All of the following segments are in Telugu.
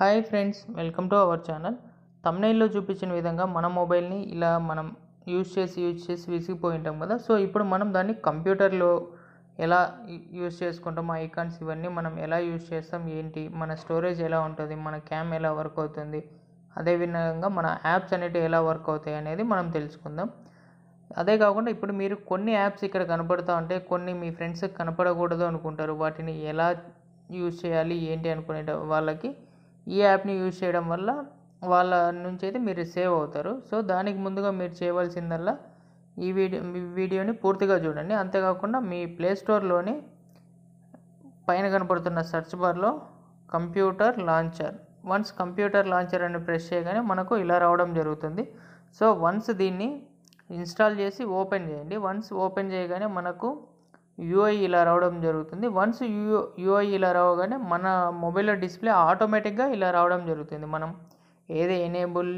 hi friends welcome to our channel తమ్నైల్లో చూపించిన విధంగా మన మొబైల్ని ఇలా మనం యూజ్ చేసి యూజ్ చేసి విసిగిపోయి ఉంటాం కదా సో ఇప్పుడు మనం దాన్ని కంప్యూటర్లో ఎలా యూజ్ చేసుకుంటాం ఐకాన్స్ ఇవన్నీ మనం ఎలా యూజ్ చేస్తాం ఏంటి మన స్టోరేజ్ ఎలా ఉంటుంది మన క్యామ్ ఎలా వర్క్ అవుతుంది అదేవిధంగా మన యాప్స్ అనేవి ఎలా వర్క్ అవుతాయి అనేది మనం తెలుసుకుందాం అదే కాకుండా ఇప్పుడు మీరు కొన్ని యాప్స్ ఇక్కడ కనపడుతూ ఉంటే కొన్ని మీ ఫ్రెండ్స్కి కనపడకూడదు అనుకుంటారు వాటిని ఎలా యూజ్ చేయాలి ఏంటి అనుకునే వాళ్ళకి ఈ యాప్ని యూజ్ చేయడం వల్ల వాళ్ళ నుంచి అయితే మీరు సేవ్ అవుతారు సో దానికి ముందుగా మీరు చేయవలసిందల్లా ఈ వీడియో వీడియోని పూర్తిగా చూడండి అంతేకాకుండా మీ ప్లేస్టోర్లోని పైన కనపడుతున్న సెర్చ్ బార్లో computer launcher once computer launcher అని ప్రెస్ చేయగానే మనకు ఇలా రావడం జరుగుతుంది సో వన్స్ దీన్ని ఇన్స్టాల్ చేసి ఓపెన్ చేయండి వన్స్ ఓపెన్ చేయగానే మనకు యూఐ ఇలా e రావడం జరుగుతుంది వన్స్ యూ యూఐ ఇలా రావగానే మన మొబైల్లో డిస్ప్లే ఆటోమేటిక్గా ఇలా రావడం జరుగుతుంది మనం ఏది ఎనేబుల్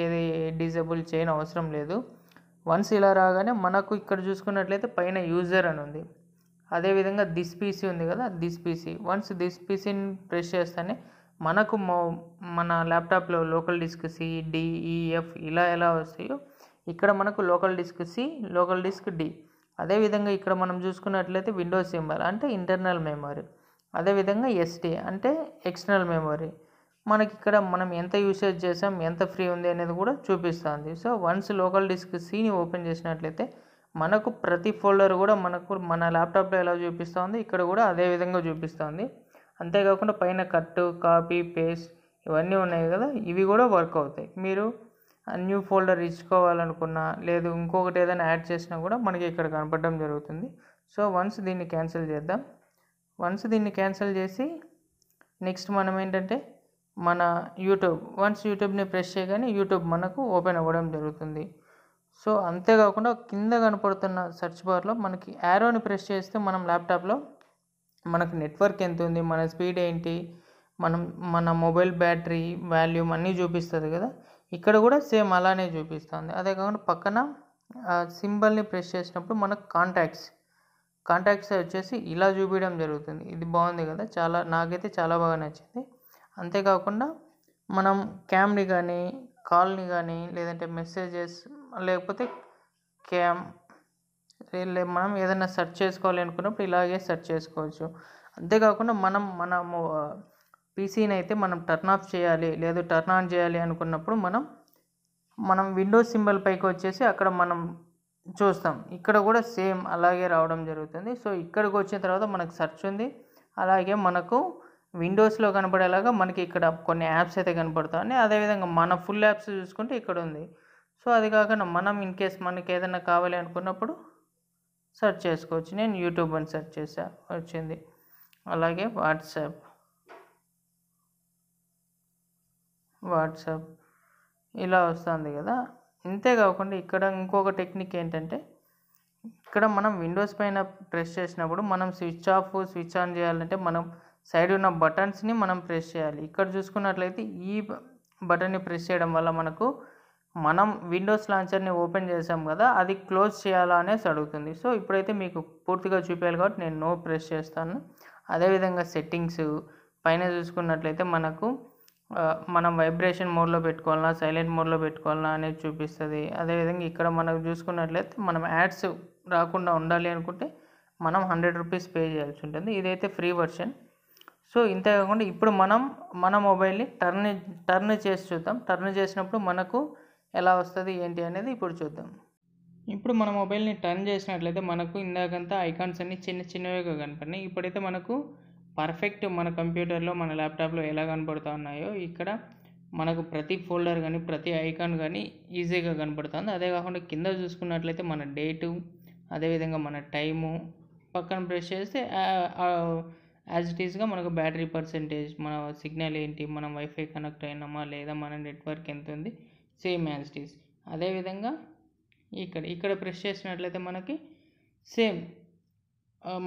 ఏది డిజేబుల్ చేయని అవసరం లేదు వన్స్ ఇలా రాగానే మనకు ఇక్కడ చూసుకున్నట్లయితే పైన యూజర్ అని ఉంది అదేవిధంగా దిస్ పీసీ ఉంది కదా దిస్ పీసీ వన్స్ దిస్ పీసీని ప్రెస్ చేస్తేనే మనకు మో మన ల్యాప్టాప్లో local disk C D E F e, ఇలా ఎలా వస్తాయో ఇక్కడ మనకు local disk C local disk D అదేవిధంగా ఇక్కడ మనం చూసుకున్నట్లయితే విండో సింబల్ అంటే ఇంటర్నల్ మెమరీ అదేవిధంగా ఎస్టీ అంటే ఎక్స్టర్నల్ మెమరీ మనకి ఇక్కడ మనం ఎంత యూసేజ్ చేసాం ఎంత ఫ్రీ ఉంది అనేది కూడా చూపిస్తుంది సో వన్స్ లోకల్ డిస్క్ సీని ఓపెన్ చేసినట్లయితే మనకు ప్రతి ఫోల్డర్ కూడా మనకు మన ల్యాప్టాప్లో ఎలా చూపిస్తుంది ఇక్కడ కూడా అదే విధంగా చూపిస్తుంది అంతేకాకుండా పైన కట్ కాపీ పేస్ట్ ఇవన్నీ ఉన్నాయి కదా ఇవి కూడా వర్క్ అవుతాయి మీరు న్యూ ఫోల్డర్ ఇచ్చుకోవాలనుకున్నా లేదు ఇంకొకటి ఏదైనా యాడ్ చేసినా కూడా మనకి ఇక్కడ కనపడడం జరుగుతుంది సో వన్స్ దీన్ని క్యాన్సిల్ చేద్దాం వన్స్ దీన్ని క్యాన్సిల్ చేసి నెక్స్ట్ మనం ఏంటంటే మన యూట్యూబ్ వన్స్ యూట్యూబ్ని ప్రెస్ చేయగానే యూట్యూబ్ మనకు ఓపెన్ అవ్వడం జరుగుతుంది సో అంతేకాకుండా కింద కనపడుతున్న సెర్చ్ బార్లో మనకి యారోని ప్రెస్ చేస్తే మనం ల్యాప్టాప్లో మనకు నెట్వర్క్ ఎంత ఉంది మన స్పీడ్ ఏంటి మనం మన మొబైల్ బ్యాటరీ వాల్యూమ్ అన్నీ చూపిస్తుంది కదా ఇక్కడ కూడా సేమ్ అలానే చూపిస్తుంది అదే కాకుండా పక్కన సింబల్ని ప్రెస్ చేసినప్పుడు మనకు కాంటాక్ట్స్ కాంటాక్ట్స్ వచ్చేసి ఇలా చూపించడం జరుగుతుంది ఇది బాగుంది కదా చాలా నాకైతే చాలా బాగా నచ్చింది అంతేకాకుండా మనం క్యామ్ని కానీ కాల్ని కానీ లేదంటే మెసేజెస్ లేకపోతే క్యామ్ మనం ఏదైనా సెర్చ్ చేసుకోవాలి అనుకున్నప్పుడు ఇలాగే సెర్చ్ చేసుకోవచ్చు అంతేకాకుండా మనం మన పీసీని అయితే మనం టర్న్ ఆఫ్ చేయాలి లేదు టర్న్ ఆన్ చేయాలి అనుకున్నప్పుడు మనం మనం విండోస్ సింబల్ పైకి వచ్చేసి అక్కడ మనం చూస్తాం ఇక్కడ కూడా సేమ్ అలాగే రావడం జరుగుతుంది సో ఇక్కడికి వచ్చిన తర్వాత మనకు సెర్చ్ ఉంది అలాగే మనకు విండోస్లో కనపడేలాగా మనకి ఇక్కడ కొన్ని యాప్స్ అయితే కనపడుతాయి అదేవిధంగా మన ఫుల్ యాప్స్ చూసుకుంటే ఇక్కడ ఉంది సో అది కాకుండా మనం ఇన్ కేస్ మనకి ఏదైనా కావాలి అనుకున్నప్పుడు సెర్చ్ చేసుకోవచ్చు నేను యూట్యూబ్ అని సెర్చ్ చేసా వచ్చింది అలాగే వాట్సాప్ వాట్సాప్ ఇలా వస్తుంది కదా ఇంతే కాకుండా ఇక్కడ ఇంకొక టెక్నిక్ ఏంటంటే ఇక్కడ మనం విండోస్ పైన ప్రెస్ చేసినప్పుడు మనం స్విచ్ ఆఫ్ స్విచ్ ఆన్ చేయాలంటే మనం సైడ్ ఉన్న బటన్స్ని మనం ప్రెస్ చేయాలి ఇక్కడ చూసుకున్నట్లయితే ఈ బటన్ని ప్రెస్ చేయడం వల్ల మనకు మనం విండోస్ లాంచర్ని ఓపెన్ చేసాం కదా అది క్లోజ్ చేయాలా అనేసి అడుగుతుంది సో ఇప్పుడైతే మీకు పూర్తిగా చూపించాలి కాబట్టి నేను నో ప్రెస్ చేస్తాను అదేవిధంగా సెట్టింగ్స్ పైన చూసుకున్నట్లయితే మనకు మనం వైబ్రేషన్ మోడ్లో పెట్టుకోవాలా సైలెంట్ మోడ్లో పెట్టుకోవాలా అనేది చూపిస్తుంది అదేవిధంగా ఇక్కడ మనకు చూసుకున్నట్లయితే మనం యాడ్స్ రాకుండా ఉండాలి అనుకుంటే మనం హండ్రెడ్ రూపీస్ పే చేయాల్సి ఉంటుంది ఇదైతే ఫ్రీ వర్షన్ సో ఇంతే కాకుండా ఇప్పుడు మనం మన మొబైల్ని టర్న్ టర్న్ చేసి చూద్దాం టర్న్ చేసినప్పుడు మనకు ఎలా వస్తుంది ఏంటి అనేది ఇప్పుడు చూద్దాం ఇప్పుడు మన మొబైల్ని టర్న్ చేసినట్లయితే మనకు ఇందాకంతా ఐకాన్స్ అన్ని చిన్న చిన్నవిగా కనపడినాయి ఇప్పుడైతే మనకు పర్ఫెక్ట్ మన కంప్యూటర్లో మన ల్యాప్టాప్లో ఎలా కనపడుతూ ఉన్నాయో ఇక్కడ మనకు ప్రతి ఫోల్డర్ కానీ ప్రతి ఐకాన్ కానీ ఈజీగా కనపడుతుంది అదే కాకుండా కింద చూసుకున్నట్లయితే మన డేటు అదేవిధంగా మన టైము పక్కన ప్రెస్ చేస్తే యాజ్ ఇట్ ఈస్గా మనకు బ్యాటరీ పర్సంటేజ్ మన సిగ్నల్ ఏంటి మనం వైఫై కనెక్ట్ అయినామా లేదా మన నెట్వర్క్ ఎంత ఉంది సేమ్ యాజ్ ఇట్ ఈస్ అదేవిధంగా ఇక్కడ ఇక్కడ ప్రెస్ చేసినట్లయితే మనకి సేమ్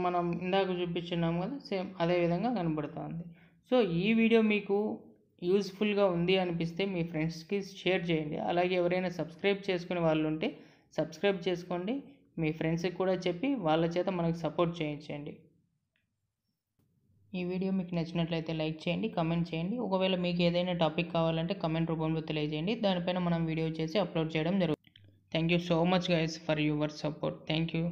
మనం ఇందాక చూపించున్నాం కదా సేమ్ అదే విధంగా కనబడుతుంది సో ఈ వీడియో మీకు యూస్ఫుల్గా ఉంది అనిపిస్తే మీ ఫ్రెండ్స్కి షేర్ చేయండి అలాగే ఎవరైనా సబ్స్క్రైబ్ చేసుకునే వాళ్ళు ఉంటే సబ్స్క్రైబ్ చేసుకోండి మీ ఫ్రెండ్స్కి కూడా చెప్పి వాళ్ళ చేత మనకు సపోర్ట్ చేయించండి ఈ వీడియో మీకు నచ్చినట్లయితే లైక్ చేయండి కమెంట్ చేయండి ఒకవేళ మీకు ఏదైనా టాపిక్ కావాలంటే కమెంట్ రూపంలో తెలియజేయండి దానిపైన మనం వీడియో చేసి అప్లోడ్ చేయడం జరుగుతుంది thank you so much guys for your support thank you